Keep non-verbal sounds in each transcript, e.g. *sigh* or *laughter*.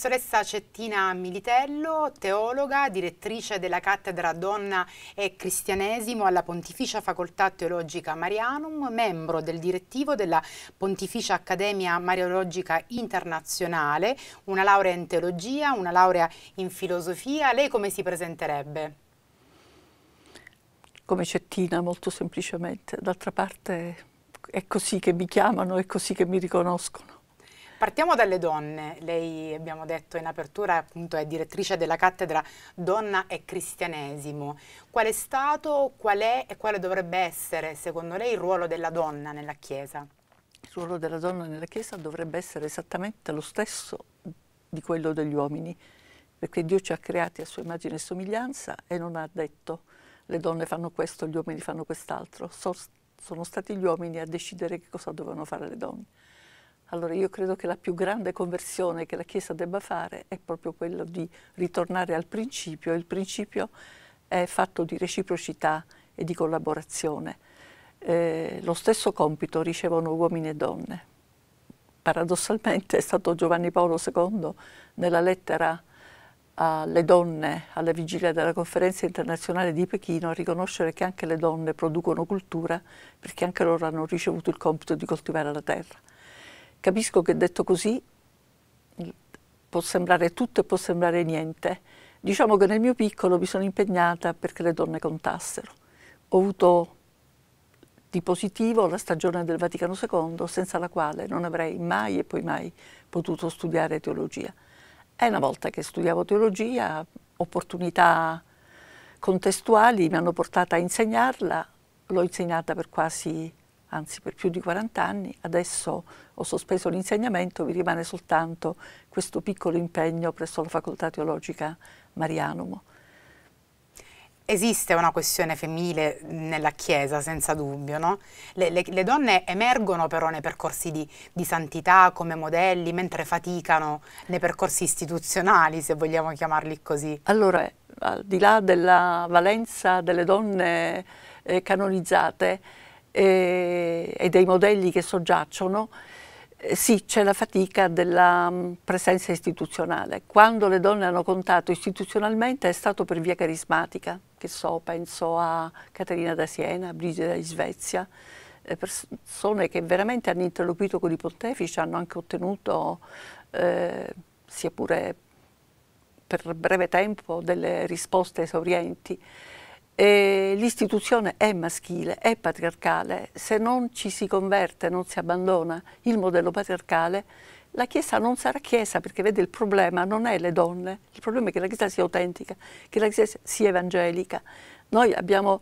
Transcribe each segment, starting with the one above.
professoressa Cettina Militello, teologa, direttrice della cattedra Donna e Cristianesimo alla Pontificia Facoltà Teologica Marianum, membro del direttivo della Pontificia Accademia Mariologica Internazionale, una laurea in teologia, una laurea in filosofia. Lei come si presenterebbe? Come Cettina, molto semplicemente. D'altra parte è così che mi chiamano, è così che mi riconoscono. Partiamo dalle donne. Lei, abbiamo detto in apertura, appunto è direttrice della cattedra Donna e Cristianesimo. Qual è stato, qual è e quale dovrebbe essere, secondo lei, il ruolo della donna nella Chiesa? Il ruolo della donna nella Chiesa dovrebbe essere esattamente lo stesso di quello degli uomini, perché Dio ci ha creati a sua immagine e somiglianza e non ha detto le donne fanno questo, gli uomini fanno quest'altro. sono stati gli uomini a decidere che cosa dovevano fare le donne. Allora io credo che la più grande conversione che la Chiesa debba fare è proprio quella di ritornare al principio. Il principio è fatto di reciprocità e di collaborazione. Eh, lo stesso compito ricevono uomini e donne. Paradossalmente è stato Giovanni Paolo II nella lettera alle donne alla vigilia della conferenza internazionale di Pechino a riconoscere che anche le donne producono cultura perché anche loro hanno ricevuto il compito di coltivare la terra. Capisco che detto così può sembrare tutto e può sembrare niente. Diciamo che nel mio piccolo mi sono impegnata perché le donne contassero. Ho avuto di positivo la stagione del Vaticano II, senza la quale non avrei mai e poi mai potuto studiare teologia. E una volta che studiavo teologia, opportunità contestuali mi hanno portata a insegnarla, l'ho insegnata per quasi anzi per più di 40 anni, adesso ho sospeso l'insegnamento, mi rimane soltanto questo piccolo impegno presso la Facoltà Teologica Marianumo. Esiste una questione femminile nella Chiesa, senza dubbio, no? le, le, le, donne emergono però nei percorsi di, di, santità come modelli, mentre faticano nei percorsi istituzionali, se vogliamo chiamarli così. Allora, al di là della valenza delle donne eh, canonizzate, e, e dei modelli che soggiacciono, eh, sì, c'è la fatica della mm, presenza istituzionale. Quando le donne hanno contato istituzionalmente è stato per via carismatica, che so, penso a Caterina da Siena, a Brigida di Svezia, eh, persone che veramente hanno interloquito con i pontefici, hanno anche ottenuto, eh, sia pure per breve tempo, delle risposte esaurienti l'istituzione è maschile, è patriarcale, se non ci si converte, non si abbandona il modello patriarcale, la Chiesa non sarà Chiesa perché vede il problema non è le donne, il problema è che la Chiesa sia autentica, che la Chiesa sia evangelica. Noi abbiamo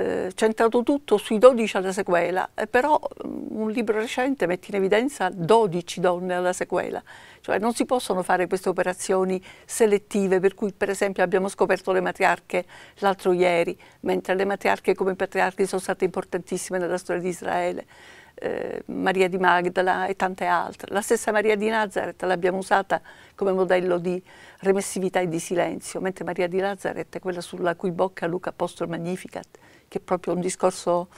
eh, centrato tutto sui 12 alla sequela, eh, però mm, un libro recente mette in evidenza 12 donne alla sequela, cioè non si possono fare queste operazioni selettive per cui per esempio abbiamo scoperto le matriarche l'altro ieri, mentre le matriarche come patriarchi sono state importantissime nella storia di Israele eh, Maria di Magdala e tante altre. La stessa Maria di Nazareth l'abbiamo usata come modello di remessività e di silenzio, mentre Maria di Nazareth è quella sulla cui bocca Luca ha posto il Magnificat, che è proprio un discorso,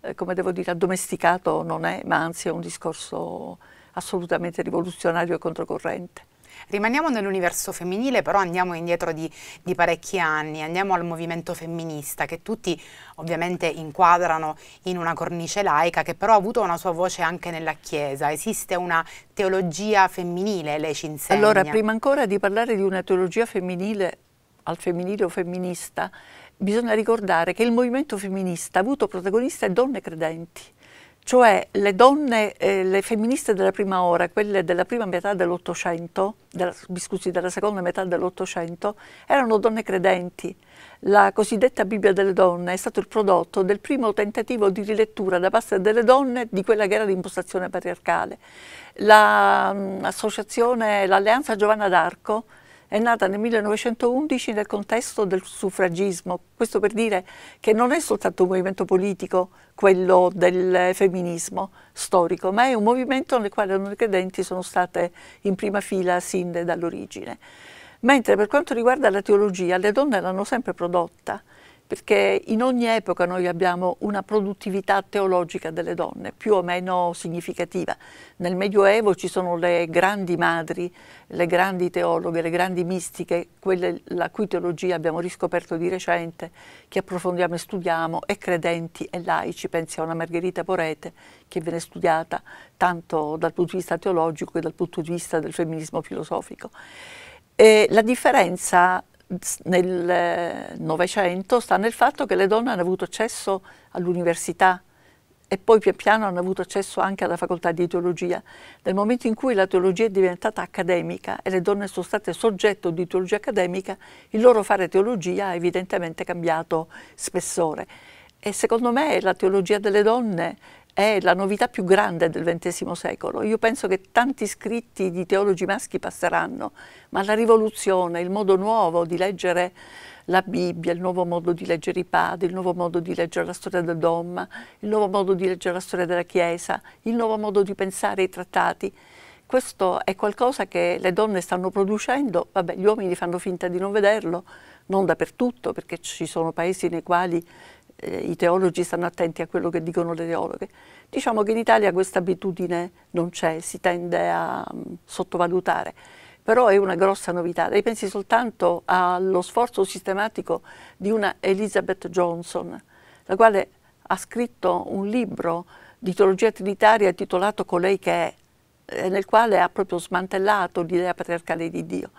eh, come devo dire, addomesticato non è, ma anzi è un discorso assolutamente rivoluzionario e controcorrente. Rimaniamo nell'universo femminile, però andiamo indietro di, di, parecchi anni, andiamo al movimento femminista, che tutti ovviamente inquadrano in una cornice laica, che però ha avuto una sua voce anche nella Chiesa. Esiste una teologia femminile, lei ci insegna. Allora, prima ancora di parlare di una teologia femminile al femminile o femminista, bisogna ricordare che il movimento femminista ha avuto protagoniste donne credenti cioè le donne, eh, le femministe della prima ora, quelle della prima metà dell'Ottocento, scusi, della seconda metà dell'Ottocento, erano donne credenti. La cosiddetta Bibbia delle donne è stato il prodotto del primo tentativo di rilettura da parte delle donne di quella che era l'impostazione patriarcale. L'associazione, mm, l'Alleanza Giovanna d'Arco, è nata nel 1911 nel contesto del suffragismo, questo per dire che non è soltanto un movimento politico quello del femminismo storico, ma è un movimento nel quale le credenti sono state in prima fila sin dall'origine. Mentre per quanto riguarda la teologia, le donne l'hanno sempre prodotta perché in ogni epoca noi abbiamo una produttività teologica delle donne, più o meno significativa. Nel Medioevo ci sono le grandi madri, le grandi teologhe, le grandi mistiche, quelle la cui teologia abbiamo riscoperto di recente, che approfondiamo e studiamo, e credenti e laici, pensi a una Margherita Porete che viene studiata tanto dal punto di vista teologico che dal punto di vista del femminismo filosofico. E la differenza nel eh, Novecento sta nel fatto che le donne hanno avuto accesso all'università e poi pian piano hanno avuto accesso anche alla facoltà di teologia. Nel momento in cui la teologia è diventata accademica e le donne sono state soggetto di teologia accademica, il loro fare teologia ha evidentemente cambiato spessore. E secondo me la teologia delle donne è la novità più grande del XX secolo. Io penso che tanti scritti di teologi maschi passeranno, ma la rivoluzione, il modo nuovo di leggere la Bibbia, il nuovo modo di leggere i padri, il nuovo modo di leggere la storia del Domma, il nuovo modo di leggere la storia della Chiesa, il nuovo modo di pensare ai trattati. Questo è qualcosa che le donne stanno producendo, vabbè gli uomini fanno finta di non vederlo, non dappertutto perché ci sono paesi nei quali eh, i teologi stanno attenti a quello che dicono le teologhe. Diciamo che in Italia questa abitudine non c'è, si tende a mh, mm, sottovalutare, però è una grossa novità. Lei pensi soltanto allo sforzo sistematico di una Elizabeth Johnson, la quale ha scritto un libro di teologia trinitaria intitolato Colei che è, eh, nel quale ha proprio smantellato l'idea patriarcale di Dio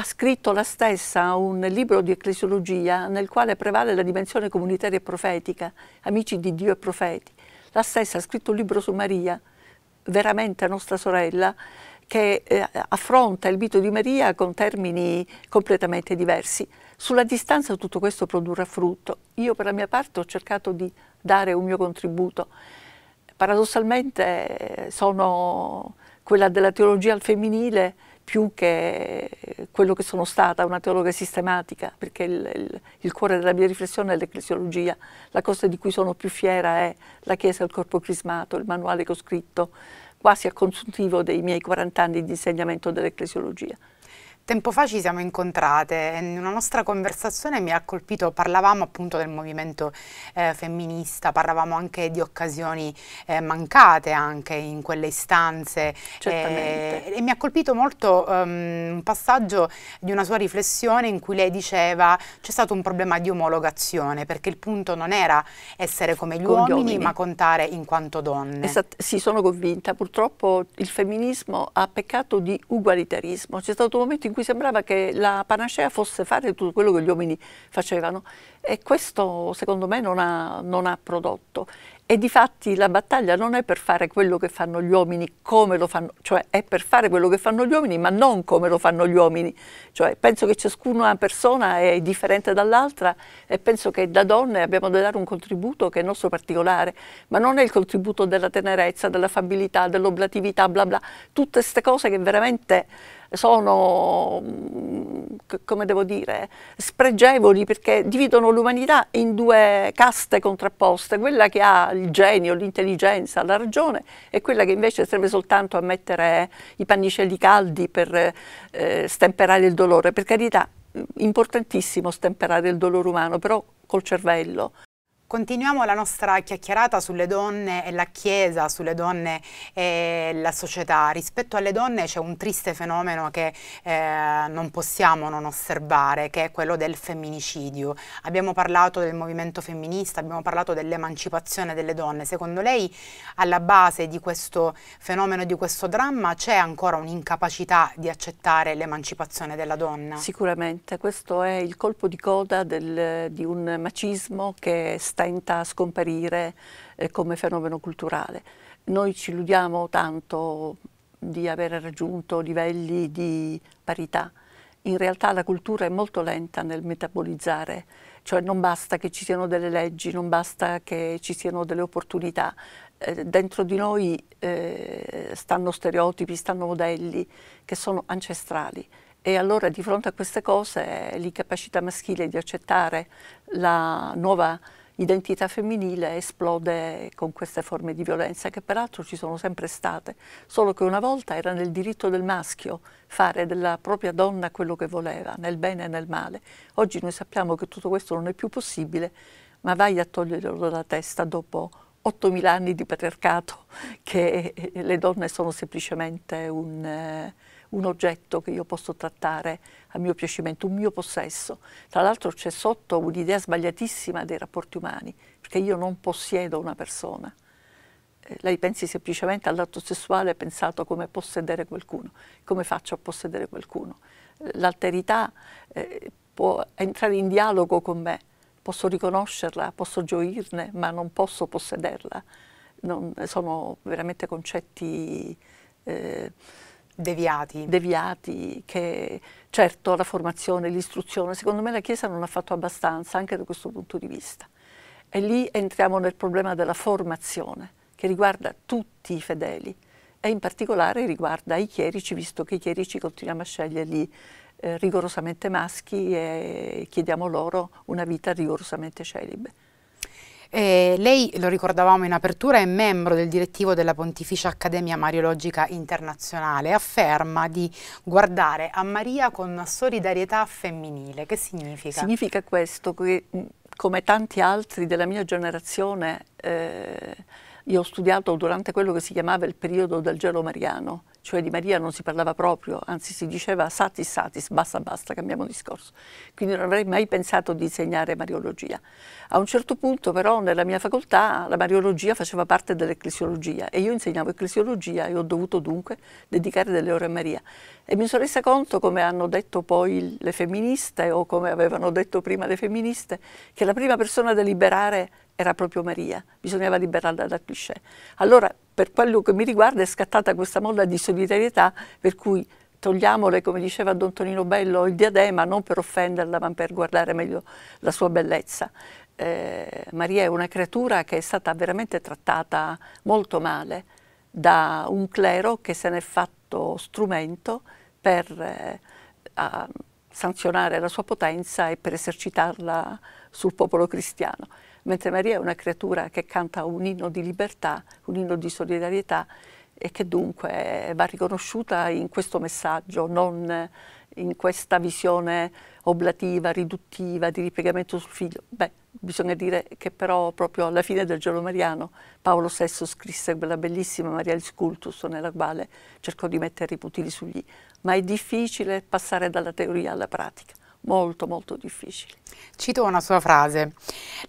ha scritto la stessa un libro di ecclesiologia nel quale prevale la dimensione comunitaria e profetica, Amici di Dio e Profeti. La stessa ha scritto un libro su Maria, veramente nostra sorella, che eh, affronta il mito di Maria con termini completamente diversi. Sulla distanza tutto questo produrrà frutto. Io per la mia parte ho cercato di dare un mio contributo. Paradossalmente eh, sono quella della teologia al femminile più che quello che sono stata, una teologa sistematica, perché il, il, il cuore della mia riflessione è l'ecclesiologia. La cosa di cui sono più fiera è la Chiesa al corpo crismato, il manuale che ho scritto, quasi a consuntivo dei miei 40 anni di insegnamento dell'ecclesiologia. Tempo fa ci siamo incontrate e in una nostra conversazione mi ha colpito, parlavamo appunto del movimento eh, femminista, parlavamo anche di occasioni eh, mancate anche in quelle istanze eh, e mi ha colpito molto um, un passaggio di una sua riflessione in cui lei diceva c'è stato un problema di omologazione perché il punto non era essere come gli, uomini, gli uomini, ma contare in quanto donne. Esatto, sì, sono convinta, purtroppo il femminismo ha peccato di ugualitarismo, c'è stato un momento in cui mi sembrava che la panacea fosse fare tutto quello che gli uomini facevano e questo secondo me non ha, non ha prodotto. E di fatti la battaglia non è per fare quello che fanno gli uomini, come lo fanno, cioè è per fare quello che fanno gli uomini, ma non come lo fanno gli uomini. Cioè, penso che ciascuna persona è differente dall'altra e penso che da donne abbiamo da dare un contributo che è nostro particolare, ma non è il contributo della tenerezza, dell'affabilità, dell'oblatività, bla bla, tutte queste cose che veramente sono, mm, come devo dire, spregevoli perché dividono l'umanità in due caste contrapposte, quella che ha il genio, l'intelligenza, la ragione e quella che invece serve soltanto a mettere i pannicelli caldi per eh, stemperare il dolore. Per carità, mm, importantissimo stemperare il dolore umano, però col cervello, Continuiamo la nostra chiacchierata sulle donne e la Chiesa, sulle donne e la società. Rispetto alle donne c'è un triste fenomeno che eh, non possiamo non osservare, che è quello del femminicidio. Abbiamo parlato del movimento femminista, abbiamo parlato dell'emancipazione delle donne. Secondo lei alla base di questo fenomeno, di questo dramma, c'è ancora un'incapacità di accettare l'emancipazione della donna? Sicuramente, questo è il colpo di coda del, di un macismo che sta tenta a scomparire eh, come fenomeno culturale. Noi ci illudiamo tanto di aver raggiunto livelli di parità. In realtà la cultura è molto lenta nel metabolizzare, cioè non basta che ci siano delle leggi, non basta che ci siano delle opportunità. Eh, dentro di noi eh, stanno stereotipi, stanno modelli che sono ancestrali e allora di fronte a queste cose l'incapacità maschile di accettare la nuova identità femminile esplode con queste forme di violenza che peraltro ci sono sempre state, solo che una volta era nel diritto del maschio fare della propria donna quello che voleva, nel bene e nel male. Oggi noi sappiamo che tutto questo non è più possibile, ma vai a toglierlo dalla testa dopo 8.000 anni di patriarcato *laughs* che le donne sono semplicemente un... Eh, un oggetto che io posso trattare a mio piacimento, un mio possesso. Tra l'altro c'è sotto un'idea sbagliatissima dei rapporti umani, perché io non possiedo una persona. Eh, lei pensi semplicemente all'atto sessuale pensato come possedere qualcuno, come faccio a possedere qualcuno. Eh, l'alterità eh, può entrare in dialogo con me, posso riconoscerla, posso gioirne, ma non posso possederla. Non, sono veramente concetti... Eh, Deviati. Deviati, che certo la formazione, l'istruzione, secondo me la Chiesa non ha fatto abbastanza anche da questo punto di vista. E lì entriamo nel problema della formazione, che riguarda tutti i fedeli e in particolare riguarda i chierici, visto che i chierici continuiamo a sceglierli eh, rigorosamente maschi e chiediamo loro una vita rigorosamente celibe. Eh, lei, lo ricordavamo in apertura, è membro del direttivo della Pontificia Accademia Mariologica Internazionale, afferma di guardare a Maria con solidarietà femminile. Che significa? Significa questo, che come tanti altri della mia generazione, eh, io ho studiato durante quello che si chiamava il periodo del gelo mariano, cioè di Maria non si parlava proprio, anzi si diceva satis satis, basta basta, cambiamo discorso. Quindi non avrei mai pensato di insegnare mariologia. A un certo punto però nella mia facoltà la mariologia faceva parte dell'ecclesiologia e io insegnavo ecclesiologia e ho dovuto dunque dedicare delle ore a Maria. E mi sono resa conto, come hanno detto poi le femministe o come avevano detto prima le femministe, che la prima persona da liberare era proprio Maria, bisognava liberarla dal cliché. Allora, per quello che mi riguarda, è scattata questa molla di solidarietà per cui togliamole, come diceva Don Tonino Bello, il diadema non per offenderla, ma per guardare meglio la sua bellezza. Eh, Maria è una creatura che è stata veramente trattata molto male da un clero che se n'è fatto strumento per eh, sanzionare la sua potenza e per esercitarla sul popolo cristiano mentre Maria è una creatura che canta un inno di libertà, un inno di solidarietà e che dunque va riconosciuta in questo messaggio, non in questa visione oblativa, riduttiva, di ripiegamento sul figlio. Beh, bisogna dire che però proprio alla fine del giorno mariano Paolo VI scrisse quella bellissima Maria di Scultus nella quale cercò di mettere i putili sugli i, ma è difficile passare dalla teoria alla pratica molto molto difficili. Cito una sua frase,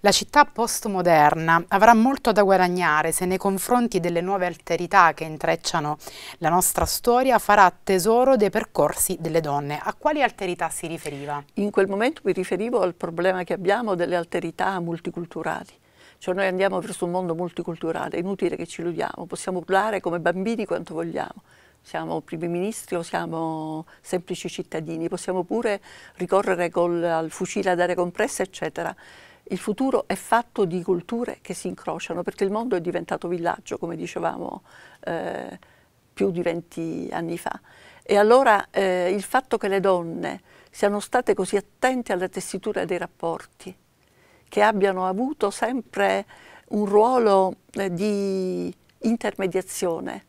la città postmoderna avrà molto da guadagnare se nei confronti delle nuove alterità che intrecciano la nostra storia farà tesoro dei percorsi delle donne. A quali alterità si riferiva? In quel momento mi riferivo al problema che abbiamo delle alterità multiculturali. Cioè noi andiamo verso un mondo multiculturale, è inutile che ci illudiamo, possiamo urlare come bambini quanto vogliamo siamo primi ministri o siamo semplici cittadini, possiamo pure ricorrere col, al fucile ad aria compressa, eccetera. Il futuro è fatto di culture che si incrociano, perché il mondo è diventato villaggio, come dicevamo eh, più di venti anni fa. E allora eh, il fatto che le donne siano state così attente alla tessitura dei rapporti, che abbiano avuto sempre un ruolo eh, di intermediazione,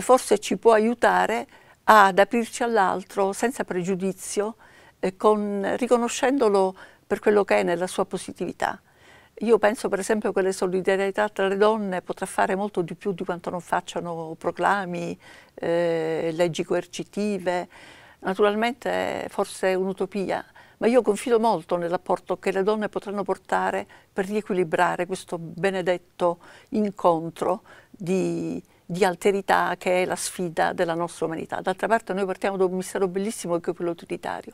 forse ci può aiutare ad aprirci all'altro senza pregiudizio, eh, con, riconoscendolo per quello che è nella sua positività. Io penso per esempio che la solidarietà tra le donne potrà fare molto di più di quanto non facciano proclami, eh, leggi coercitive, naturalmente forse è un'utopia, ma io confido molto nell'apporto che le donne potranno portare per riequilibrare questo benedetto incontro di di alterità che è la sfida della nostra umanità. D'altra parte noi partiamo da un mistero bellissimo che è quello utilitario.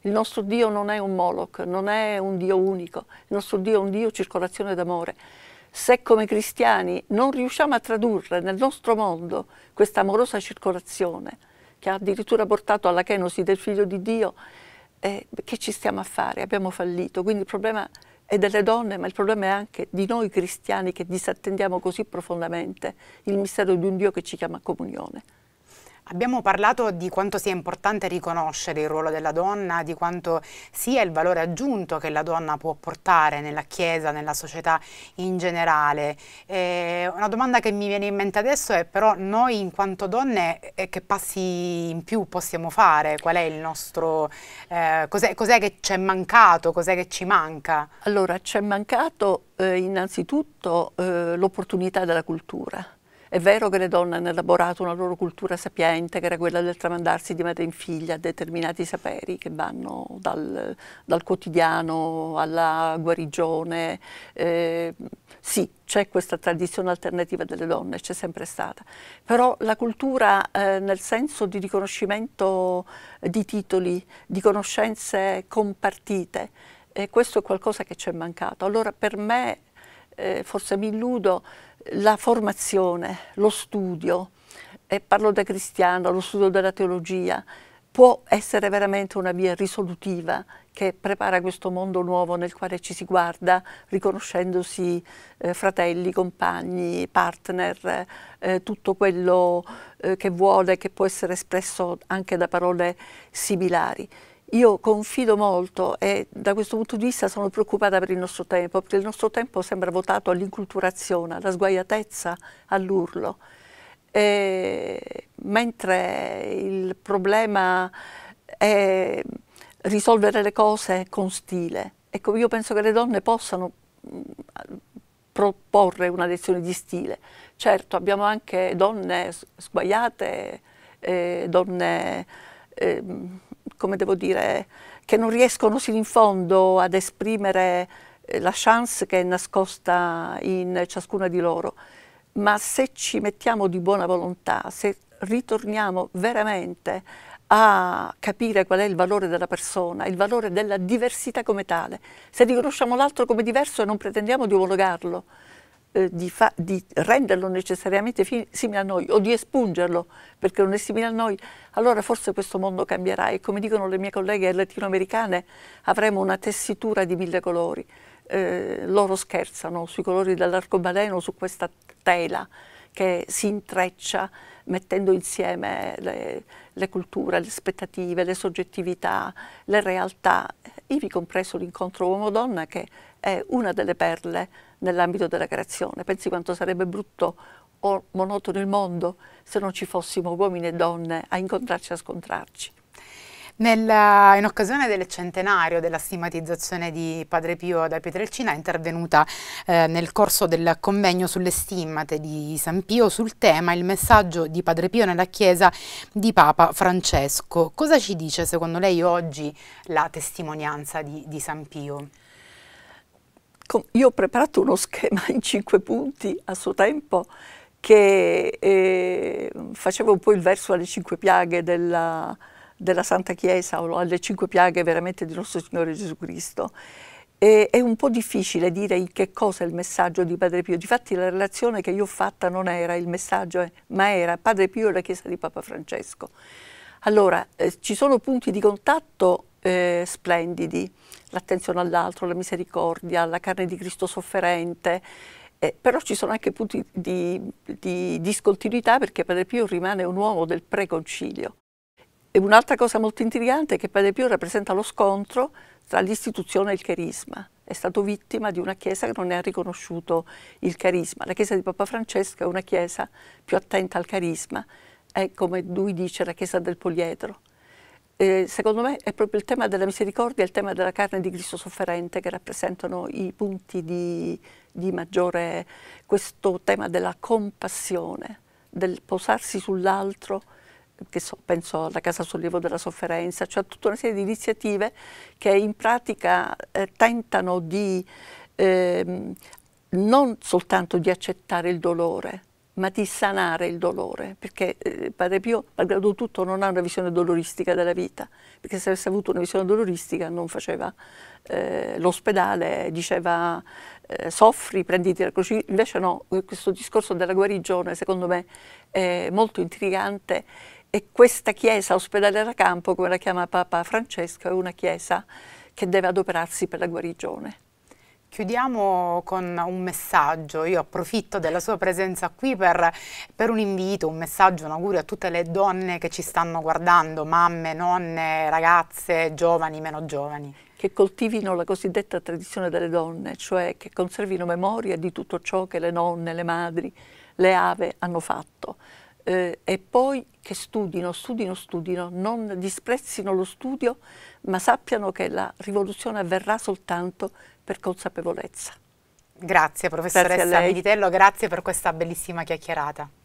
Il nostro Dio non è un Moloch, non è un Dio unico, il nostro Dio è un Dio circolazione d'amore. Se come cristiani non riusciamo a tradurre nel nostro mondo questa amorosa circolazione, che ha addirittura portato alla kenosi del figlio di Dio, eh, che ci stiamo a fare? Abbiamo fallito. Quindi il problema è e delle donne, ma il problema è anche di noi cristiani che disattendiamo così profondamente il mistero di un Dio che ci chiama comunione. Abbiamo parlato di quanto sia importante riconoscere il ruolo della donna, di quanto sia il valore aggiunto che la donna può portare nella Chiesa, nella società in generale. Eh, una domanda che mi viene in mente adesso è però noi in quanto donne eh, che passi in più possiamo fare? Qual è il nostro... Eh, cos'è, cos che ci è mancato? Cos'è che ci manca? Allora, ci è mancato eh, innanzitutto eh, l'opportunità della cultura è vero che le donne hanno elaborato una loro cultura sapiente, che era quella del tramandarsi di madre in figlia determinati saperi che vanno dal, dal quotidiano alla guarigione. Eh, sì, c'è questa tradizione alternativa delle donne, c'è sempre stata. Però la cultura eh, nel senso di riconoscimento di titoli, di conoscenze compartite, eh, questo è qualcosa che ci è mancato. Allora per me, eh, forse mi illudo, la formazione, lo studio, e parlo da cristiano, lo studio della teologia, può essere veramente una via risolutiva che prepara questo mondo nuovo nel quale ci si guarda, riconoscendosi eh, fratelli, compagni, partner, eh, tutto quello eh, che vuole, che può essere espresso anche da parole similari. Io confido molto e da questo punto di vista sono preoccupata per il nostro tempo, perché il nostro tempo sembra votato all'inculturazione, alla sguaiatezza, all'urlo. mentre il problema è risolvere le cose con stile. Ecco, io penso che le donne possano proporre una lezione di stile. Certo, abbiamo anche donne sguaiate, eh, donne... Eh, come devo dire, che non riescono sino in fondo ad esprimere eh, la chance che è nascosta in ciascuna di loro. Ma se ci mettiamo di buona volontà, se ritorniamo veramente a capire qual è il valore della persona, il valore della diversità come tale, se riconosciamo l'altro come diverso e non pretendiamo di omologarlo, eh, di, fa, di, renderlo necessariamente simile a noi o di espungerlo perché non è simile a noi, allora forse questo mondo cambierà e come dicono le mie colleghe latinoamericane avremo una tessitura di mille colori. Eh, loro scherzano sui colori dell'arcobaleno, su questa tela che si intreccia mettendo insieme le, le, culture, le aspettative, le soggettività, le realtà, ivi compreso l'incontro uomo-donna che è una delle perle nell'ambito della creazione. Pensi quanto sarebbe brutto o monotono il mondo se non ci fossimo uomini e donne a incontrarci e a scontrarci. Nella, in occasione del centenario della stigmatizzazione di Padre Pio da Pietrelcina è intervenuta eh, nel corso del convegno sulle stimmate di San Pio sul tema il messaggio di Padre Pio nella Chiesa di Papa Francesco. Cosa ci dice secondo lei oggi la testimonianza di, di San Pio? io ho preparato uno *laughs* schema in cinque punti a suo tempo che eh, facevo un po' il verso alle cinque piaghe della, della Santa Chiesa o alle cinque piaghe veramente di nostro Signore Gesù Cristo. E, è un po' difficile dire in che cosa è il messaggio di Padre Pio. Difatti la relazione che io ho fatta non era il messaggio, eh, ma era Padre Pio e la Chiesa di Papa Francesco. Allora, eh, ci sono punti di contatto eh, splendidi, l'attenzione all'altro, la misericordia, la carne di Cristo sofferente, eh, però ci sono anche punti di, di discontinuità perché Padre Pio rimane un uomo del preconcilio. E un'altra cosa molto intrigante è che Padre Pio rappresenta lo scontro tra l'istituzione e il carisma. È stato vittima di una chiesa che non ne ha riconosciuto il carisma. La chiesa di Papa Francesco è una chiesa più attenta al carisma, è come lui dice la chiesa del poliedro, eh, secondo me è proprio il tema della misericordia e il tema della carne di Cristo sofferente che rappresentano i punti di, di maggiore, questo tema della compassione, del posarsi sull'altro, So, penso alla Casa Sollievo della Sofferenza, cioè tutta una serie di iniziative che in pratica eh, tentano di ehm, non soltanto di accettare il dolore, ma di sanare il dolore, perché eh, Padre Pio, malgrado tutto, non ha una visione doloristica della vita, perché se avesse avuto una visione doloristica non faceva eh, l'ospedale, diceva eh, soffri, prenditi la croce, invece no, questo discorso della guarigione secondo me è molto intrigante e questa chiesa ospedale da campo, come la chiama Papa Francesco, è una chiesa che deve adoperarsi per la guarigione. Chiudiamo con un messaggio, io approfitto della sua presenza qui per, per, un invito, un messaggio, un augurio a tutte le donne che ci stanno guardando, mamme, nonne, ragazze, giovani, meno giovani. Che coltivino la cosiddetta tradizione delle donne, cioè che conservino memoria di tutto ciò che le nonne, le madri, le ave hanno fatto. Eh, e poi che studino, studino, studino, non disprezzino lo studio, ma sappiano che la rivoluzione avverrà soltanto per consapevolezza. Grazie professoressa grazie Meditello, grazie per questa bellissima chiacchierata.